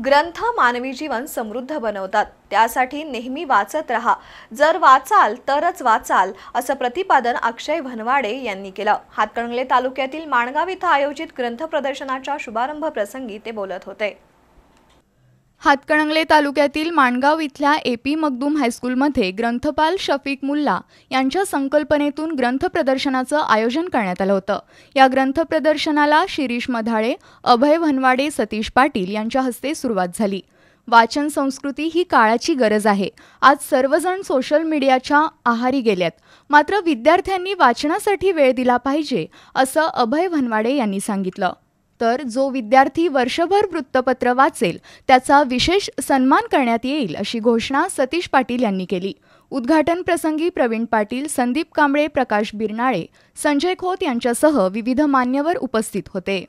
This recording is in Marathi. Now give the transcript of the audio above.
ग्रंथ मानवी जीवन समृद्ध बनवतात त्यासाठी नेहमी वाचत रहा जर वाचाल तरच वाचाल असं प्रतिपादन अक्षय भनवाडे यांनी केलं हातकणंगले तालुक्यातील माणगाव इथं आयोजित ग्रंथ प्रदर्शनाच्या शुभारंभ प्रसंगी ते बोलत होते हातकणंगले तालुक्यातील माणगाव इथल्या ए पी हायस्कूलमध्ये ग्रंथपाल शफीक मुल्ला यांच्या संकल्पनेतून ग्रंथ प्रदर्शनाचं आयोजन करण्यात आलं होतं या ग्रंथ प्रदर्शनाला शिरीष मधाळे अभय भनवाडे सतीश पाटील यांच्या हस्ते सुरुवात झाली वाचन संस्कृती ही काळाची गरज आहे आज सर्वजण सोशल मीडियाच्या आहारी गेल्यात मात्र विद्यार्थ्यांनी वाचनासाठी वेळ दिला पाहिजे असं अभय भनवाडे यांनी सांगितलं तर जो विद्यार्थी वर्षभर वृत्तपत्र वाचेल त्याचा विशेष सन्मान करण्यात येईल अशी घोषणा सतीश पाटील यांनी केली उद्घाटन प्रसंगी प्रवीण पाटील संदीप कांबळे प्रकाश बिरनाळे संजय खोत यांच्यासह विविध मान्यवर उपस्थित होते